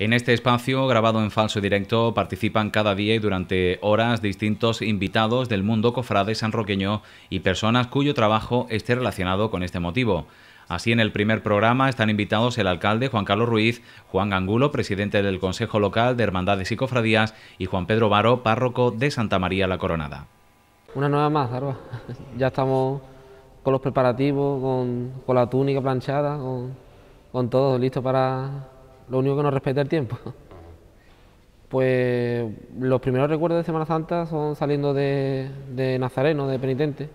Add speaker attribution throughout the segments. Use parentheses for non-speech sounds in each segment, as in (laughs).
Speaker 1: En este espacio, grabado en falso directo, participan cada día y durante horas distintos invitados del mundo cofrade sanroqueño y personas cuyo trabajo esté relacionado con este motivo. Así, en el primer programa están invitados el alcalde Juan Carlos Ruiz, Juan Angulo, presidente del Consejo Local de Hermandades y Cofradías, y Juan Pedro Varo, párroco de Santa María la Coronada.
Speaker 2: Una nueva más, (laughs) Ya estamos con los preparativos, con, la túnica planchada, con, con todo listo para, lo único que no respeta el tiempo. Pues los primeros recuerdos de Semana Santa son saliendo de, Nazareno, de penitente,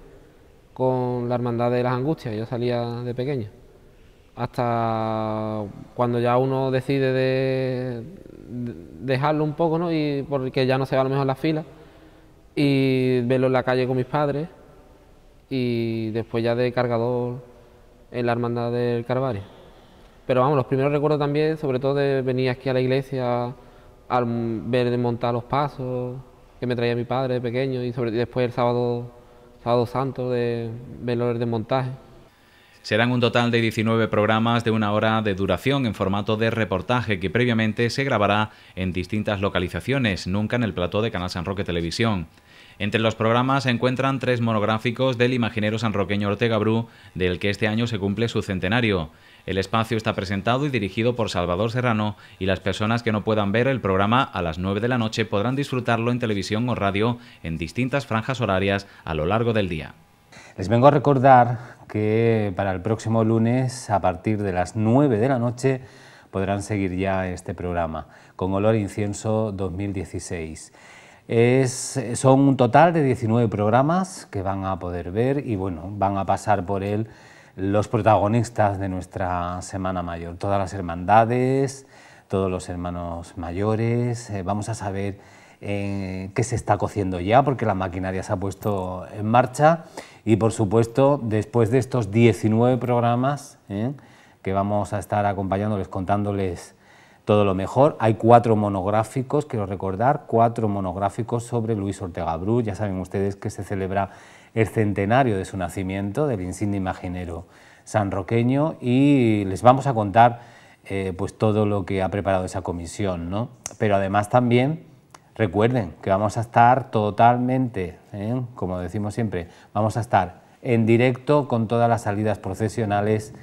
Speaker 2: con la Hermandad de las Angustias, yo salía de pequeño. Hasta cuando ya uno decide de, dejarlo un poco, ¿no? Y porque ya no se va a lo mejor las filas, y verlo en la calle con mis padres, y después ya de cargador en la Hermandad del Carvario. Pero vamos, los primeros recuerdos también, sobre todo de venir aquí a la iglesia, al ver montar los pasos que me traía mi padre pequeño y, sobre, después el sábado, sábado santo de ver de montaje.
Speaker 1: Serán un total de 19 programas de una hora de duración en formato de reportaje que previamente se grabará en distintas localizaciones, nunca en el plató de Canal San Roque Televisión. Entre los programas se encuentran tres monográficos del imaginero sanroqueño Ortega Bru, del que este año se cumple su centenario. El espacio está presentado y dirigido por Salvador Serrano y las personas que no puedan ver el programa a las 9 de la noche podrán disfrutarlo en televisión o radio en distintas franjas horarias a lo largo del día.
Speaker 3: Les vengo a recordar que para el próximo lunes, a partir de las 9 de la noche, podrán seguir ya este programa con Olor Incienso 2016. son un total de 19 programas que van a poder ver y bueno, van a pasar por él los protagonistas de nuestra Semana Mayor, todas las hermandades, todos los hermanos mayores, eh, vamos a saber eh, qué se está cociendo ya, porque la maquinaria se ha puesto en marcha y por supuesto después de estos 19 programas eh, que vamos a estar acompañándoles, contándoles todo lo mejor. Hay cuatro monográficos, quiero recordar, cuatro monográficos sobre Luis Ortega Bru. Ya saben ustedes que se celebra el centenario de su nacimiento, del insigne imaginero sanroqueño, y les vamos a contar eh, pues todo lo que ha preparado esa comisión. ¿no? Pero además también recuerden que vamos a estar totalmente, ¿eh? como decimos siempre, vamos a estar en directo con todas las salidas procesionales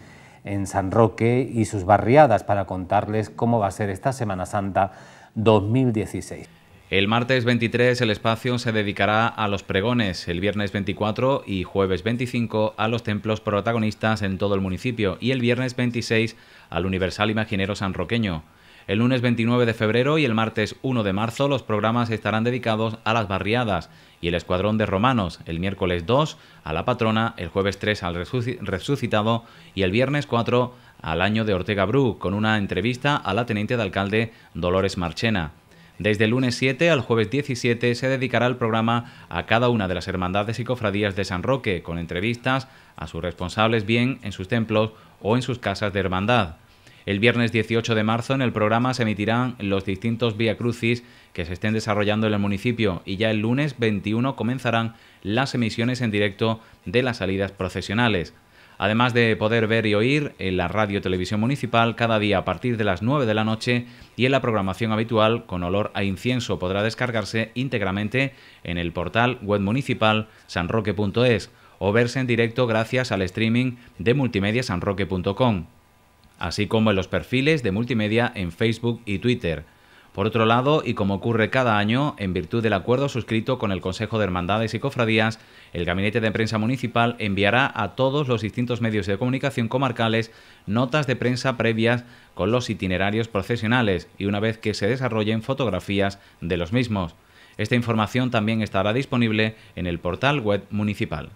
Speaker 3: en San Roque y sus barriadas para contarles cómo va a ser esta Semana Santa 2016.
Speaker 1: El martes 23 el espacio se dedicará a los pregones, el viernes 24 y jueves 25 a los templos protagonistas en todo el municipio y el viernes 26 al Universal Imaginero San Roqueño... El lunes 29 de febrero y el martes 1 de marzo los programas estarán dedicados a las barriadas y el escuadrón de romanos, el miércoles 2 a la patrona, el jueves 3 al resucitado y el viernes 4 al año de Ortega Bru, con una entrevista a la teniente de alcalde Dolores Marchena. Desde el lunes 7 al jueves 17 se dedicará el programa a cada una de las hermandades y cofradías de San Roque, con entrevistas a sus responsables bien en sus templos o en sus casas de hermandad. El viernes 18 de marzo en el programa se emitirán los distintos vía crucis que se estén desarrollando en el municipio y ya el lunes 21 comenzarán las emisiones en directo de las salidas procesionales. Además de poder ver y oír en la radio televisión municipal cada día a partir de las 9 de la noche y en la programación habitual con olor a incienso podrá descargarse íntegramente en el portal web municipal sanroque.es o verse en directo gracias al streaming de multimedia sanroque.com así como en los perfiles de multimedia en Facebook y Twitter. Por otro lado, y como ocurre cada año, en virtud del acuerdo suscrito con el Consejo de Hermandades y Cofradías, el Gabinete de Prensa Municipal enviará a todos los distintos medios de comunicación comarcales notas de prensa previas con los itinerarios procesionales y una vez que se desarrollen fotografías de los mismos. Esta información también estará disponible en el portal web municipal.